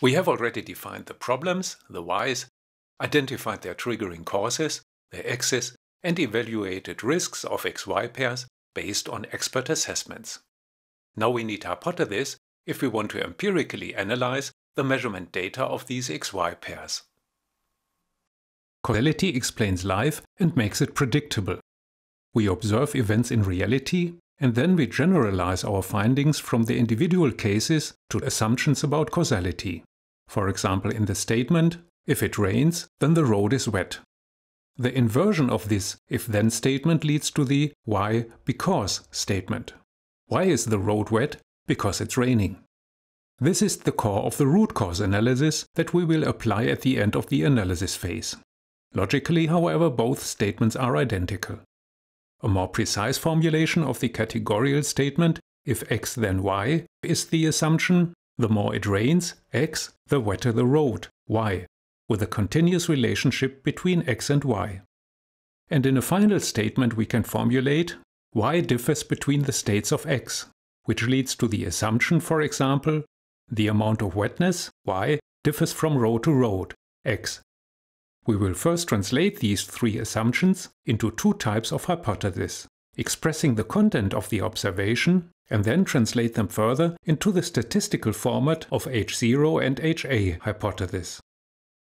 We have already defined the problems, the whys, identified their triggering causes, their axes, and evaluated risks of XY pairs based on expert assessments. Now we need hypotheses if we want to empirically analyze the measurement data of these XY pairs. Causality explains life and makes it predictable. We observe events in reality and then we generalize our findings from the individual cases to assumptions about causality. For example, in the statement, if it rains, then the road is wet. The inversion of this if-then statement leads to the why because statement. Why is the road wet? Because it's raining. This is the core of the root cause analysis that we will apply at the end of the analysis phase. Logically, however, both statements are identical. A more precise formulation of the categorical statement, if x then y, is the assumption, the more it rains, x, the wetter the road, y, with a continuous relationship between x and y. And in a final statement we can formulate y differs between the states of x, which leads to the assumption, for example, the amount of wetness, y, differs from row to road, x, we will first translate these three assumptions into two types of hypothesis, expressing the content of the observation and then translate them further into the statistical format of H0 and HA hypothesis.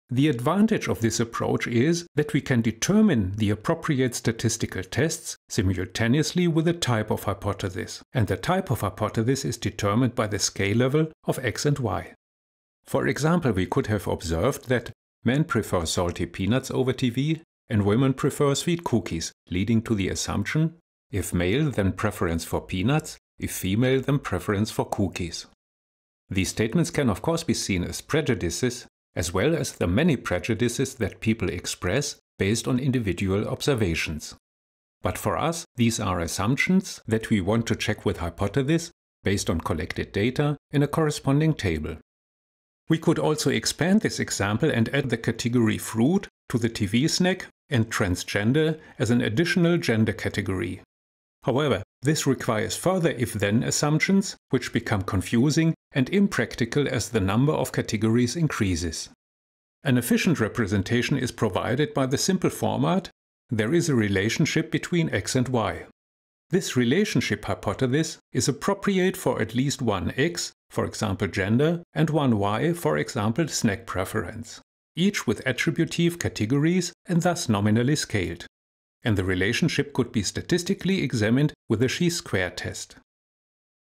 The advantage of this approach is that we can determine the appropriate statistical tests simultaneously with the type of hypothesis, and the type of hypothesis is determined by the scale level of x and y. For example, we could have observed that Men prefer salty peanuts over TV, and women prefer sweet cookies, leading to the assumption if male, then preference for peanuts, if female, then preference for cookies. These statements can of course be seen as prejudices, as well as the many prejudices that people express based on individual observations. But for us, these are assumptions that we want to check with hypotheses based on collected data in a corresponding table. We could also expand this example and add the category fruit to the TV snack and transgender as an additional gender category. However, this requires further if-then assumptions, which become confusing and impractical as the number of categories increases. An efficient representation is provided by the simple format, there is a relationship between x and y. This relationship hypothesis is appropriate for at least one x for example gender, and one Y, for example snack preference, each with attributive categories and thus nominally scaled. And the relationship could be statistically examined with the chi-square test.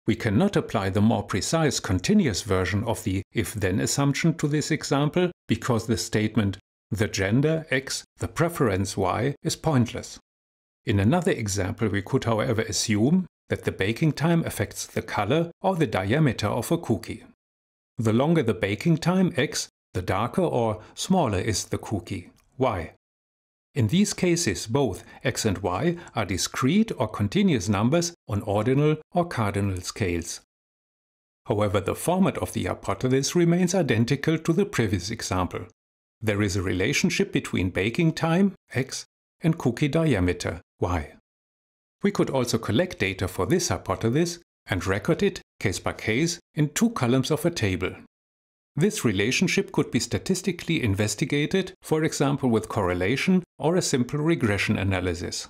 We cannot apply the more precise continuous version of the if-then assumption to this example because the statement the gender x, the preference y is pointless. In another example we could however assume, that the baking time affects the color or the diameter of a cookie. The longer the baking time x, the darker or smaller is the cookie, y. In these cases, both x and y are discrete or continuous numbers on ordinal or cardinal scales. However, the format of the hypothesis remains identical to the previous example. There is a relationship between baking time, x, and cookie diameter, y. We could also collect data for this hypothesis and record it, case by case, in two columns of a table. This relationship could be statistically investigated, for example with correlation or a simple regression analysis.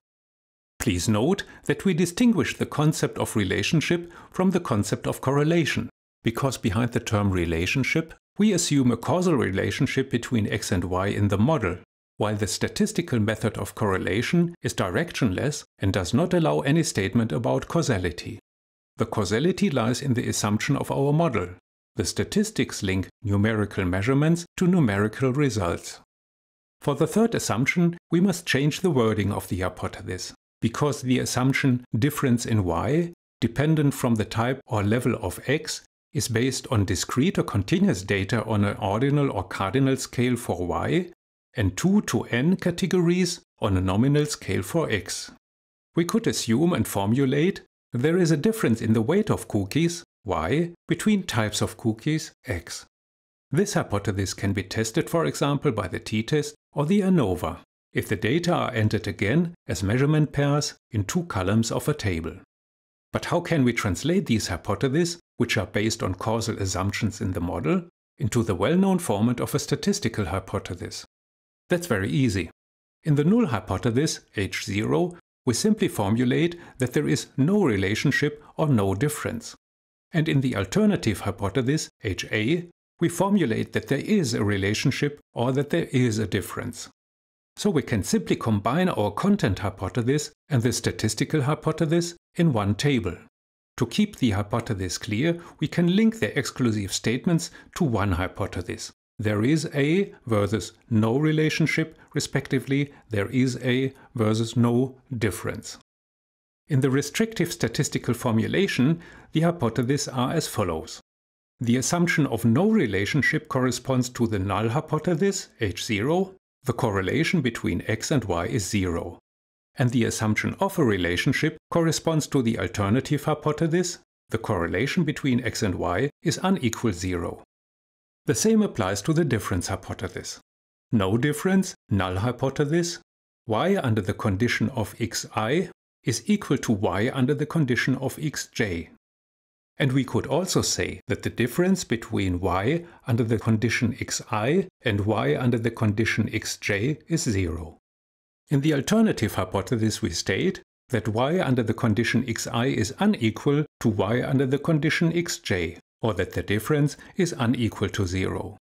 Please note that we distinguish the concept of relationship from the concept of correlation, because behind the term relationship, we assume a causal relationship between x and y in the model, while the statistical method of correlation is directionless and does not allow any statement about causality. The causality lies in the assumption of our model. The statistics link numerical measurements to numerical results. For the third assumption, we must change the wording of the hypothesis, because the assumption difference in y, dependent from the type or level of x, is based on discrete or continuous data on an ordinal or cardinal scale for y and 2 to n categories on a nominal scale for x. We could assume and formulate there is a difference in the weight of cookies, y, between types of cookies, x. This hypothesis can be tested for example by the t-test or the ANOVA, if the data are entered again as measurement pairs in two columns of a table. But how can we translate these hypotheses, which are based on causal assumptions in the model, into the well-known format of a statistical hypothesis, that's very easy. In the null hypothesis, H0, we simply formulate that there is no relationship or no difference. And in the alternative hypothesis, HA, we formulate that there is a relationship or that there is a difference. So we can simply combine our content hypothesis and the statistical hypothesis in one table. To keep the hypothesis clear, we can link their exclusive statements to one hypothesis there is a versus no relationship, respectively, there is a versus no difference. In the restrictive statistical formulation, the hypotheses are as follows. The assumption of no relationship corresponds to the null hypothesis, H0, the correlation between x and y is zero. And the assumption of a relationship corresponds to the alternative hypothesis, the correlation between x and y is unequal zero. The same applies to the difference hypothesis. No difference, null hypothesis, y under the condition of xi is equal to y under the condition of xj. And we could also say that the difference between y under the condition xi and y under the condition xj is zero. In the alternative hypothesis we state that y under the condition xi is unequal to y under the condition xj or that the difference is unequal to zero.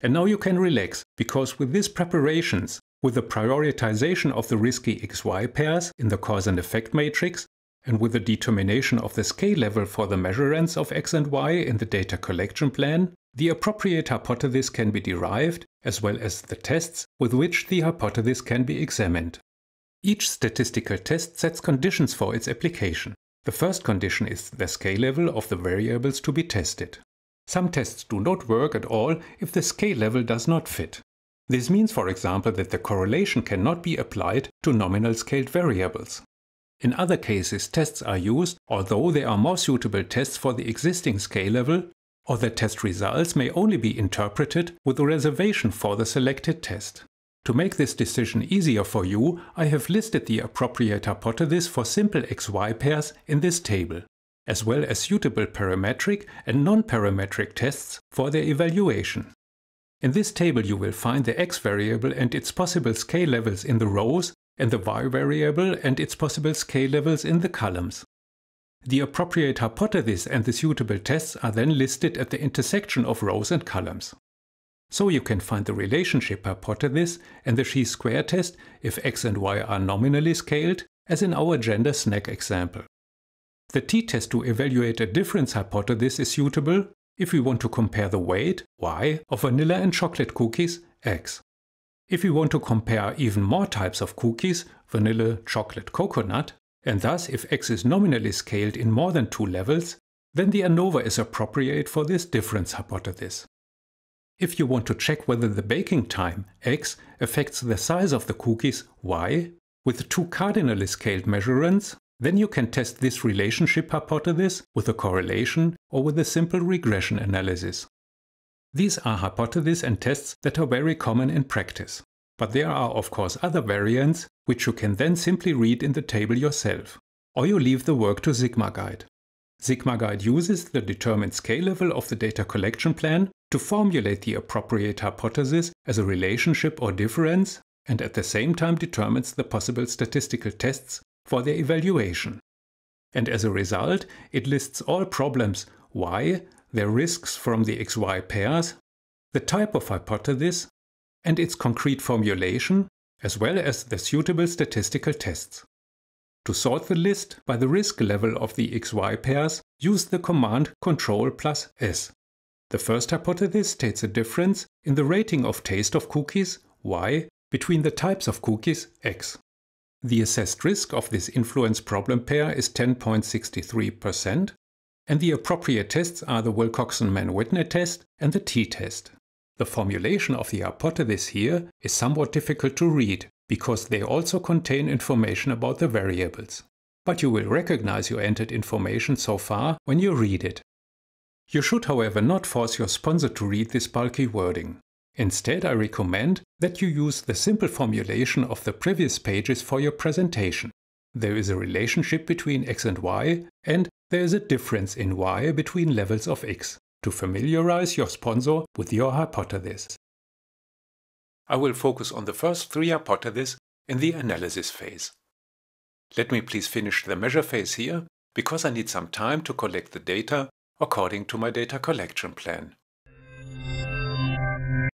And now you can relax, because with these preparations, with the prioritization of the risky XY pairs in the cause and effect matrix, and with the determination of the scale level for the measurements of x and y in the data collection plan, the appropriate hypothesis can be derived, as well as the tests with which the hypothesis can be examined. Each statistical test sets conditions for its application. The first condition is the scale level of the variables to be tested. Some tests do not work at all if the scale level does not fit. This means, for example, that the correlation cannot be applied to nominal scaled variables. In other cases, tests are used, although they are more suitable tests for the existing scale level, or the test results may only be interpreted with a reservation for the selected test. To make this decision easier for you, I have listed the appropriate hypothesis for simple xy pairs in this table, as well as suitable parametric and non-parametric tests for their evaluation. In this table you will find the x variable and its possible scale levels in the rows and the y variable and its possible scale levels in the columns. The appropriate hypothesis and the suitable tests are then listed at the intersection of rows and columns. So you can find the relationship hypothesis and the chi-square test if x and y are nominally scaled, as in our gender snack example. The t-test to evaluate a difference hypothesis is suitable if we want to compare the weight, y, of vanilla and chocolate cookies, x. If we want to compare even more types of cookies, vanilla, chocolate, coconut, and thus if x is nominally scaled in more than two levels, then the ANOVA is appropriate for this difference hypothesis. If you want to check whether the baking time, x, affects the size of the cookies, y, with two cardinally scaled measurements, then you can test this relationship hypothesis with a correlation or with a simple regression analysis. These are hypotheses and tests that are very common in practice. But there are of course other variants, which you can then simply read in the table yourself. Or you leave the work to SigmaGuide. SigmaGuide uses the determined scale level of the data collection plan to formulate the appropriate hypothesis as a relationship or difference and at the same time determines the possible statistical tests for their evaluation. And as a result, it lists all problems y, their risks from the xy pairs, the type of hypothesis, and its concrete formulation, as well as the suitable statistical tests. To sort the list by the risk level of the xy pairs, use the command Ctrl plus S. The first hypothesis states a difference in the rating of taste of cookies, y, between the types of cookies, x. The assessed risk of this influence problem pair is 10.63%, and the appropriate tests are the Wilcoxon-Mann-Whitney test and the t-test. The formulation of the hypothesis here is somewhat difficult to read, because they also contain information about the variables. But you will recognize your entered information so far when you read it. You should however not force your sponsor to read this bulky wording. Instead, I recommend that you use the simple formulation of the previous pages for your presentation. There is a relationship between x and y, and there is a difference in y between levels of x, to familiarize your sponsor with your hypothesis. I will focus on the first three hypotheses in the analysis phase. Let me please finish the measure phase here, because I need some time to collect the data according to my data collection plan.